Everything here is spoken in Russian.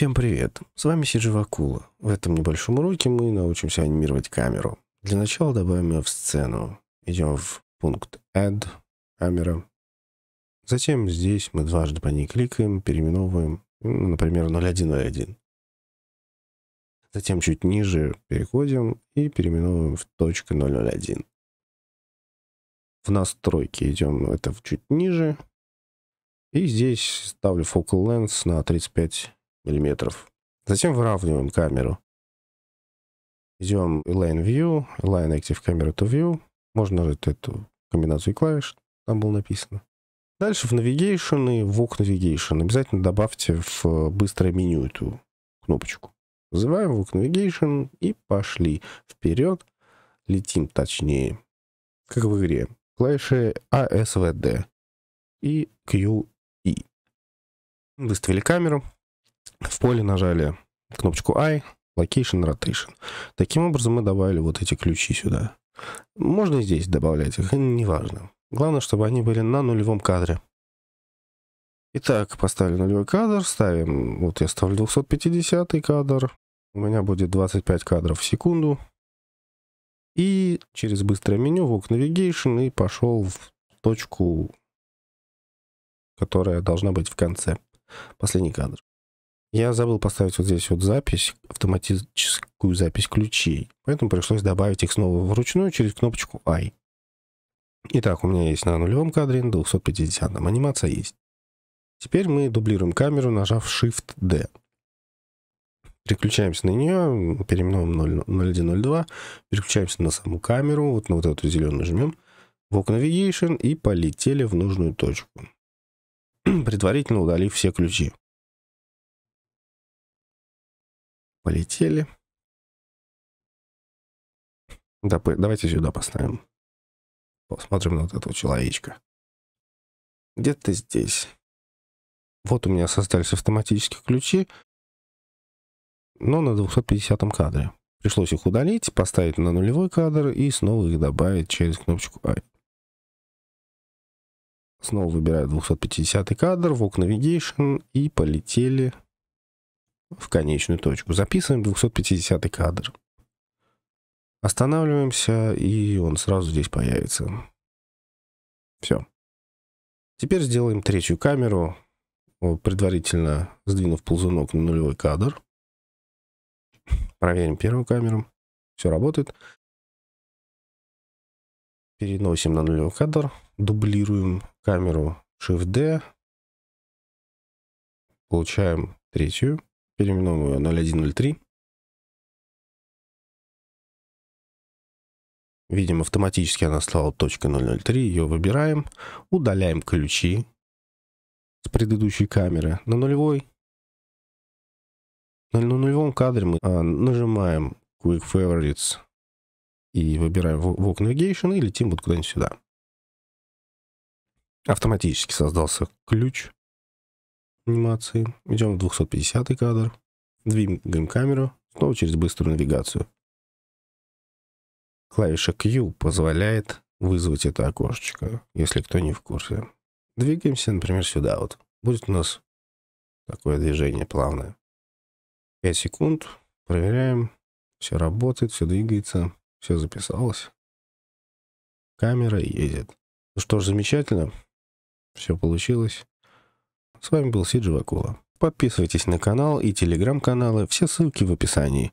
Всем привет! С вами Сиджи В этом небольшом уроке мы научимся анимировать камеру. Для начала добавим ее в сцену. Идем в пункт Add, камера. Затем здесь мы дважды по ней кликаем, переименовываем, например, 0101. Затем чуть ниже переходим и переименовываем в .001. В настройки идем это чуть ниже. И здесь ставлю focal length на 35 миллиметров. Затем выравниваем камеру. Идем Align View, Align Active Camera to View. Можно нажать эту комбинацию клавиш, там было написано. Дальше в Navigation и Walk Navigation. Обязательно добавьте в э, быстрое меню эту кнопочку. Вызываем Walk Navigation и пошли вперед. Летим точнее. Как в игре. Клавиши ASVD и QE. Выставили камеру, в поле нажали кнопочку I, Location, Rotation. Таким образом мы добавили вот эти ключи сюда. Можно и здесь добавлять их, неважно. Главное, чтобы они были на нулевом кадре. Итак, поставили нулевой кадр, ставим, вот я ставлю 250 кадр, у меня будет 25 кадров в секунду. И через быстрое меню в Navigation и пошел в точку, которая должна быть в конце. Последний кадр. Я забыл поставить вот здесь вот запись, автоматическую запись ключей. Поэтому пришлось добавить их снова вручную через кнопочку I. Итак, у меня есть на нулевом кадре, на 250 -м. анимация есть. Теперь мы дублируем камеру, нажав Shift-D. Переключаемся на нее, переименовываем 0102, переключаемся на саму камеру, вот на вот эту зеленую жмем, в окно Navigation и полетели в нужную точку, предварительно удалив все ключи. полетели. Давайте сюда поставим. Посмотрим на вот этого человечка. Где-то здесь. Вот у меня создались автоматические ключи, но на 250 кадре. Пришлось их удалить, поставить на нулевой кадр и снова их добавить через кнопочку I. «А». Снова выбираю 250 кадр, в Walk Navigation и полетели в конечную точку. Записываем 250 кадр. Останавливаемся, и он сразу здесь появится. Все. Теперь сделаем третью камеру, предварительно сдвинув ползунок на нулевой кадр. Проверим первую камеру. Все работает. Переносим на нулевой кадр. Дублируем камеру Shift-D. Получаем третью переименовываю 0103. Видим, автоматически она стала .003, ее выбираем, удаляем ключи с предыдущей камеры на нулевой. На нулевом кадре мы а, нажимаем Quick Favorites и выбираем Walk Navigation и летим вот куда-нибудь сюда. Автоматически создался ключ анимации. Идем в 250 кадр. Двигаем камеру. Снова через быструю навигацию. Клавиша Q позволяет вызвать это окошечко, если кто не в курсе. Двигаемся, например, сюда вот. Будет у нас такое движение плавное. 5 секунд. Проверяем. Все работает, все двигается, все записалось. Камера едет. Ну что ж, замечательно. Все получилось. С вами был Сиджи Вакула. Подписывайтесь на канал и телеграм-каналы, все ссылки в описании.